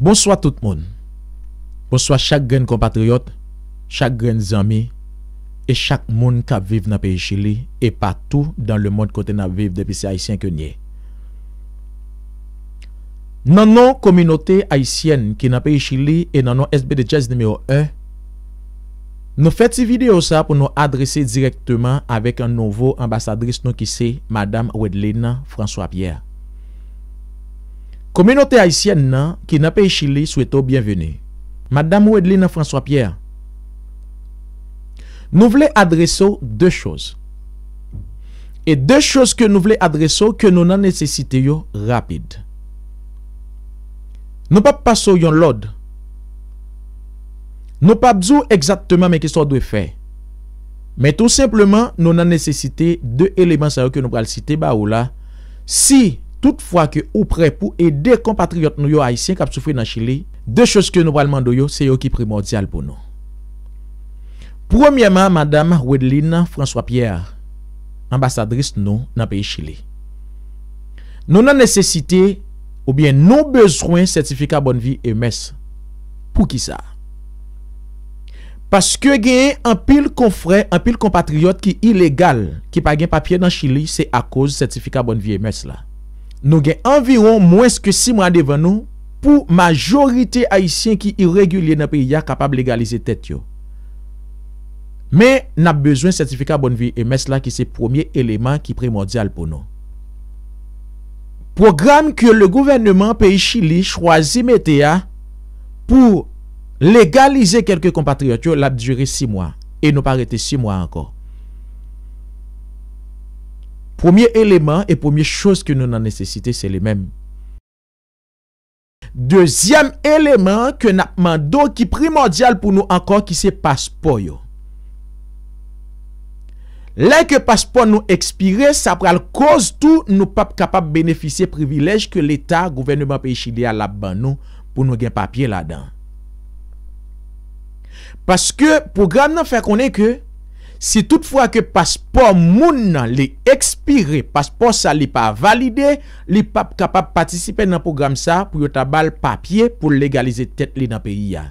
Bonswa tout moun. Bonswa chak gren kompatriot, chak gren zami, e chak moun ka viv nan pe Ichili, e patou dan le moun kote nan viv depi se Haitien ke nye. Nan nou kominote Haitien ki nan pe Ichili, e nan nou SB de jazz nimeyo 1, nou fet si video sa pou nou adrese direktman avek an nouvo ambasadris nou ki se, Madame Wedlina François Pierre. Komunote haisyen nan, ki nape Ichili, sou eto bienveni. Madame Ouedli nan François Pierre. Nou vle adreso de chos. E de chos ke nou vle adreso, ke nou nan nesesite yo rapide. Nou pa paso yon lod. Nou pa bzou ekzaktman men keso yo dwe fe. Men tou simpleman, nou nan nesesite de eleman sa yo ke nou pral site ba ou la. Si... Toutfwa ke ou pre pou ede kompatriot nou yo aisyen kap soufri nan Chile, de chos ke nou valman do yo, se yo ki primordial pou nou. Premyema, madame Wendeline François Pierre, ambasadris nou nan peyi Chile. Nou nan nesesite ou bien nou bezwen sertifika Bonnevie MS pou ki sa. Paske genye an pil konfrey, an pil kompatriot ki ilegal ki pa genye papye nan Chile, se a koz sertifika Bonnevie MS la. Nou gen environ mwes ke 6 mwa devan nou pou majorite haisyen ki iregulye nan peyi ya kapab legalize tet yo. Men, nan bezwen sertifika bonvi e mes la ki se promye eleman ki primordial pou nou. Program ke le gouvennman peyi Chili chwazi mete ya pou legalize kelke kompatriot yo la djure 6 mwa e nou parete 6 mwa anko. Premier eleman e premier chos ke nou nan nesesite se le menm. Dezyam eleman ke nan apman do ki primordial pou nou ankon ki se paspo yo. Lè ke paspo nou ekspire, sa pral koz tou nou pap kapap benefise privilej ke l'Etat, gouvernement peyi chide a lap ban nou pou nou gen papye la dan. Paske pou gram nan fè konen ke... Si toutfwa ke paspor moun nan li ekspire, paspor sa li pa valide, li pa kapap patisipe nan program sa, pou yo tabal papye pou legalize tet li nan peyi ya.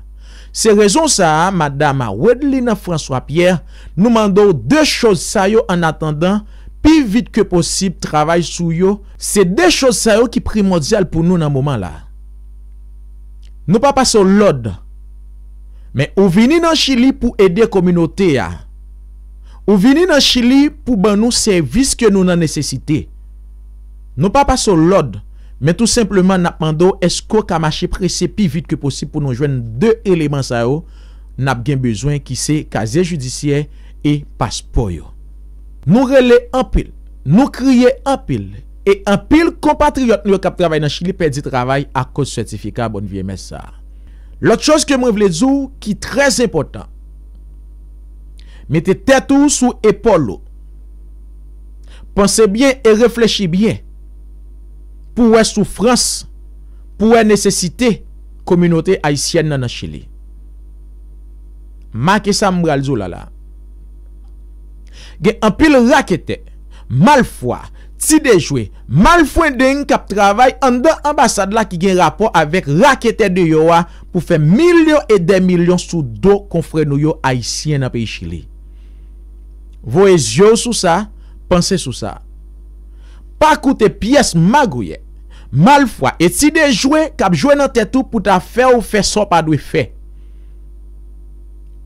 Se rezon sa, madame a wed li nan François Pierre, nou mandou de chos sa yo an atendan, pi vit ke posib travay sou yo. Se de chos sa yo ki primodial pou nou nan mouman la. Nou pa pa se lode, men ou vini nan Chili pou ede kominote ya. Ou vini nan chili pou ban nou servis ke nou nan nesesite. Nou pa pa sou lod, men tout simplement nap mandou esko kamache prese pi vit ke posib pou nou jwen de eleman sa yo, nap gen bezwen ki se kaze judisye e paspo yo. Nou rele anpil, nou kriye anpil, e anpil kompatriot nou yo kap travay nan chili pe di travay a koz sertifika bon vye mesa. Lot chos ke mwen vle dzou ki trez impotant, Mette tetou sou epolo Pense bien E refleche bien Pouwe sou frans Pouwe nesesite Komunote aisyen nan an chile Ma ke sa mbral zo lala Gen an pil rakete Mal fwa Ti de jwe Mal fwen den kap travay An den ambasad la ki gen rapor Avek rakete de yowa Pou fe milyon e den milyon Sou do konfrenou yo aisyen nan pi chile Vo e zyo sou sa Pense sou sa Pa koute piyes magouye Mal fwa eti de jwe Kap jwe nan tetou pou ta fe ou fe so pa dwe fe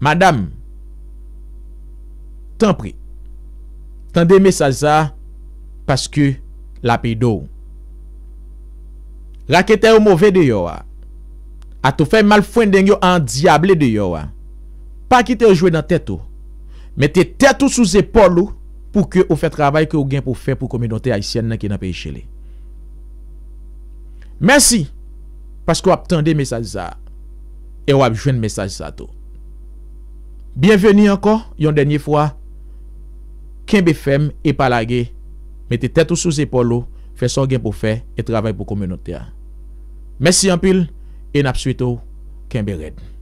Madame Tan pri Tan de me sa za Pasku la pi do La ki te ou mouve de yo wa A tou fe mal fwen den yo An diable de yo wa Pa ki te ou jwe nan tetou Mette tètou sou zépolo pou kè ou fè travay kè ou gen pou fè pou kominote aisyen nan kè nan peye chèle. Mèsi, paskè ou ap tende mesaj za, e ou ap jwen mesaj za to. Bienveni ankon yon denye fwa, kèmbe fèm e palage, mète tètou sou zépolo, fè son gen pou fè, e travay pou kominote a. Mèsi yon pil, e napswito, kèmbe redd.